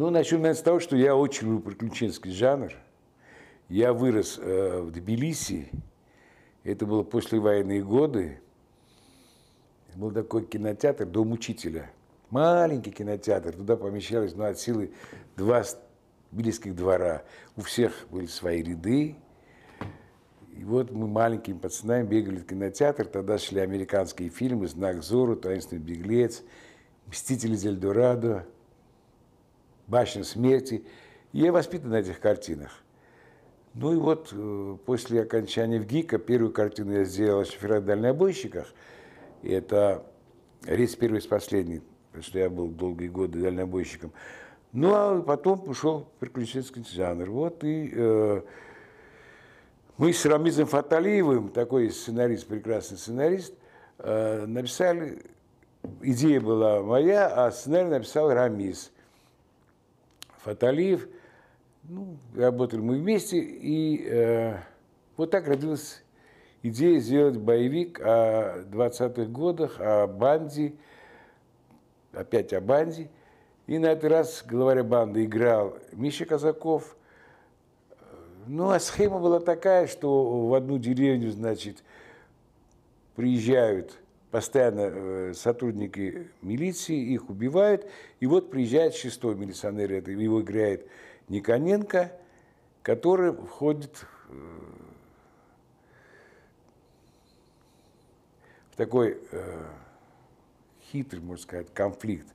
Ну, начнем, наверное, с того, что я очень люблю приключенский жанр. Я вырос э, в Тбилиси. Это было послевоенные годы. Был такой кинотеатр «Дом учителя». Маленький кинотеатр. Туда помещалось, ну, от силы два тбилисских двора. У всех были свои ряды. И вот мы маленькими пацанами бегали в кинотеатр, тогда шли американские фильмы «Знак Зору», «Таинственный беглец», «Мстители Зельдорадо», башня смерти. Я воспитан на этих картинах. Ну и вот э, после окончания в ГИКа первую картину я сделал о шоферах дальнобойщиках. И это рейс первый из последний, потому что я был долгие годы дальнобойщиком. Ну а потом пошел приключенческий жанр. Вот и э, мы с Рамизом Фаталиевым, такой сценарист, прекрасный сценарист, э, написали, идея была моя, а сценарий написал Рамиз – Фаталиев. Ну, работали мы вместе, и э, вот так родилась идея сделать боевик о 20-х годах, о банде, опять о банде. И на этот раз главаря банды играл Миша Казаков. Ну, а схема была такая, что в одну деревню, значит, приезжают постоянно э, сотрудники милиции, их убивают. И вот приезжает шестой милиционер, это его играет Никоненко, который входит э, в такой э, хитрый, можно сказать, конфликт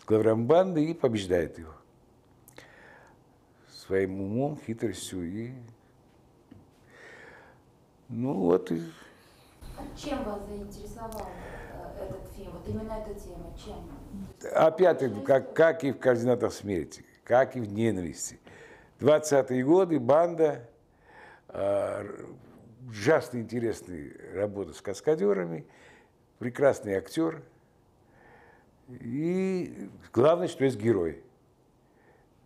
с главарем банды и побеждает его своим умом, хитростью. И... Ну вот и чем вас заинтересовал э, этот фильм, вот именно эта тема? Чем? опять ну как, как и в «Координатах смерти», как и в «Ненависти». 20-е годы, банда, э, ужасно интересная работа с каскадерами, прекрасный актер. И главное, что есть герой.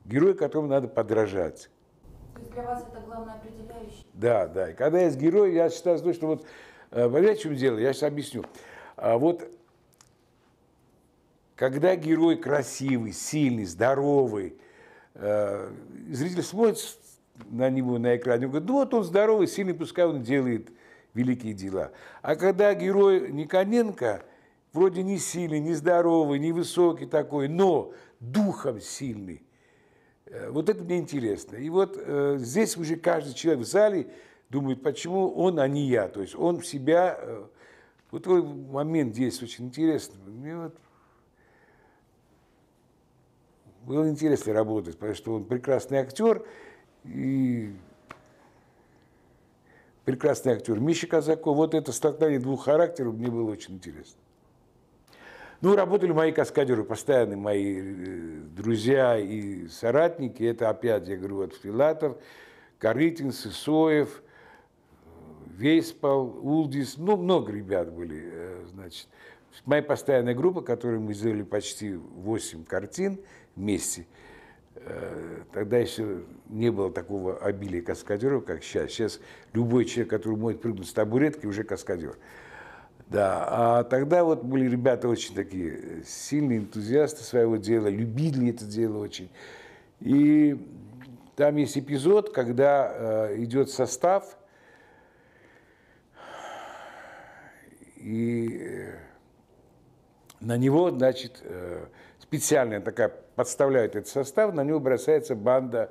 Герой, которому надо подражать. То есть для вас это главное определяющее? Да, да. И когда есть герой, я считаю, что вот Э, понимаете, в чем дело? Я сейчас объясню. А, вот когда герой красивый, сильный, здоровый, э, зритель смотрит на него на экране, он говорит, ну вот он здоровый, сильный, пускай он делает великие дела. А когда герой Никоненко, вроде не сильный, не здоровый, не высокий такой, но духом сильный, э, вот это мне интересно. И вот э, здесь уже каждый человек в зале думают, почему он, а не я. То есть он в себя... Э, вот такой момент здесь очень интересный. Мне вот было интересно работать, потому что он прекрасный актер и прекрасный актер Миша Казаков. Вот это столкновение двух характеров мне было очень интересно. Ну, работали мои каскадеры, постоянно мои э, друзья и соратники. Это опять, я говорю, вот Филатов, Корытин, Сысоев, Вейспал, Улдис, ну, много ребят были, э, значит. Моя постоянная группа, которой мы сделали почти 8 картин вместе, э, тогда еще не было такого обилия каскадеров, как сейчас. Сейчас любой человек, который может прыгнуть с табуретки, уже каскадер. Да, а тогда вот были ребята очень такие э, сильные энтузиасты своего дела, любили это дело очень. И там есть эпизод, когда идет состав – и э, на него, значит, э, специальная такая, подставляют этот состав, на него бросается банда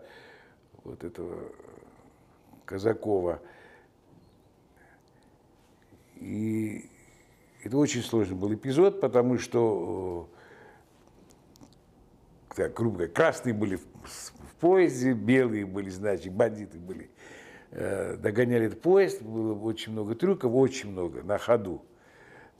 вот этого Казакова. И это очень сложный был эпизод, потому что э, так, грубо говоря, красные были в поезде, белые были, значит, бандиты были. Догоняли этот поезд, было очень много трюков, очень много, на ходу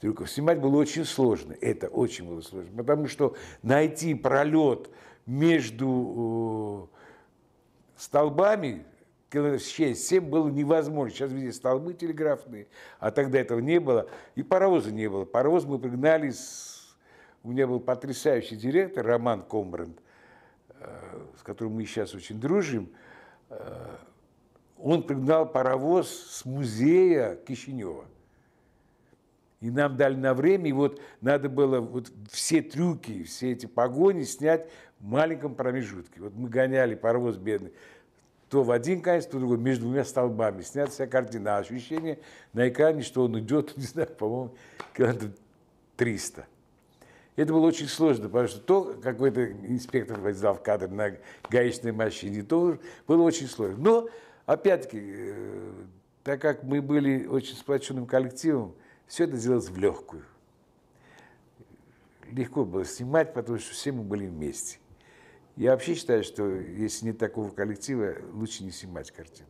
трюков снимать было очень сложно. Это очень было сложно, потому что найти пролет между э, столбами километров 6-7 было невозможно. Сейчас везде столбы телеграфные, а тогда этого не было. И паровоза не было. Паровоз мы пригнали с... У меня был потрясающий директор Роман Комбранд, э, с которым мы сейчас очень дружим. Э, он пригнал паровоз с музея Кишинева и нам дали на время, и вот надо было вот все трюки, все эти погони снять в маленьком промежутке. Вот мы гоняли паровоз бедный, то в один конец, то в другой, между двумя столбами. Снят вся картина, ощущение на экране, что он идет, не знаю, по-моему, километров 300. Это было очень сложно, потому что то какой-то инспектор возил в кадр на гаечной машине, то было очень сложно. Но, опять-таки, э, так как мы были очень сплоченным коллективом, все это делалось в легкую. Легко было снимать, потому что все мы были вместе. Я вообще считаю, что если нет такого коллектива, лучше не снимать картину.